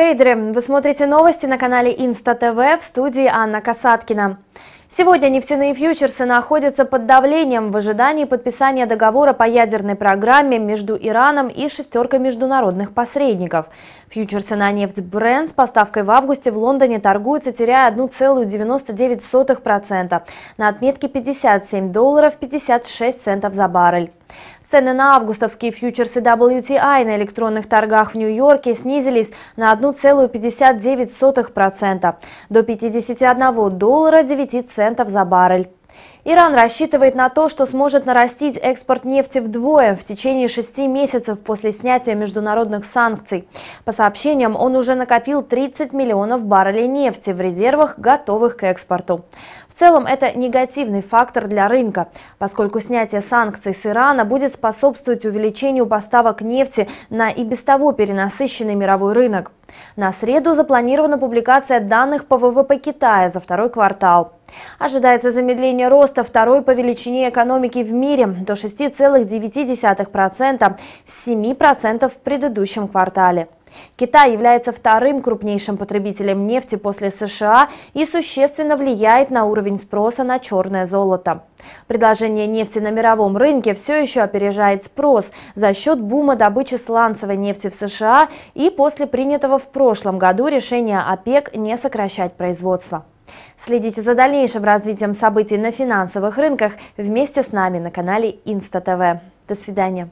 трейдеры! Вы смотрите новости на канале Инста ТВ в студии Анна Касаткина. Сегодня нефтяные фьючерсы находятся под давлением в ожидании подписания договора по ядерной программе между Ираном и шестеркой международных посредников. Фьючерсы на нефть Brent с поставкой в августе в Лондоне торгуются, теряя 1,99%, на отметке 57 долларов 56 центов за баррель. Цены на августовские фьючерсы WTI на электронных торгах в Нью-Йорке снизились на 1,59% до 51 доллара 9 центов за баррель. Иран рассчитывает на то, что сможет нарастить экспорт нефти вдвое в течение шести месяцев после снятия международных санкций. По сообщениям, он уже накопил 30 миллионов баррелей нефти в резервах, готовых к экспорту. В целом это негативный фактор для рынка, поскольку снятие санкций с Ирана будет способствовать увеличению поставок нефти на и без того перенасыщенный мировой рынок. На среду запланирована публикация данных по ВВП Китая за второй квартал. Ожидается замедление роста роста второй по величине экономики в мире до 6,9% с 7% в предыдущем квартале. Китай является вторым крупнейшим потребителем нефти после США и существенно влияет на уровень спроса на черное золото. Предложение нефти на мировом рынке все еще опережает спрос за счет бума добычи сланцевой нефти в США и после принятого в прошлом году решения ОПЕК не сокращать производство. Следите за дальнейшим развитием событий на финансовых рынках вместе с нами на канале Инста ТВ. До свидания.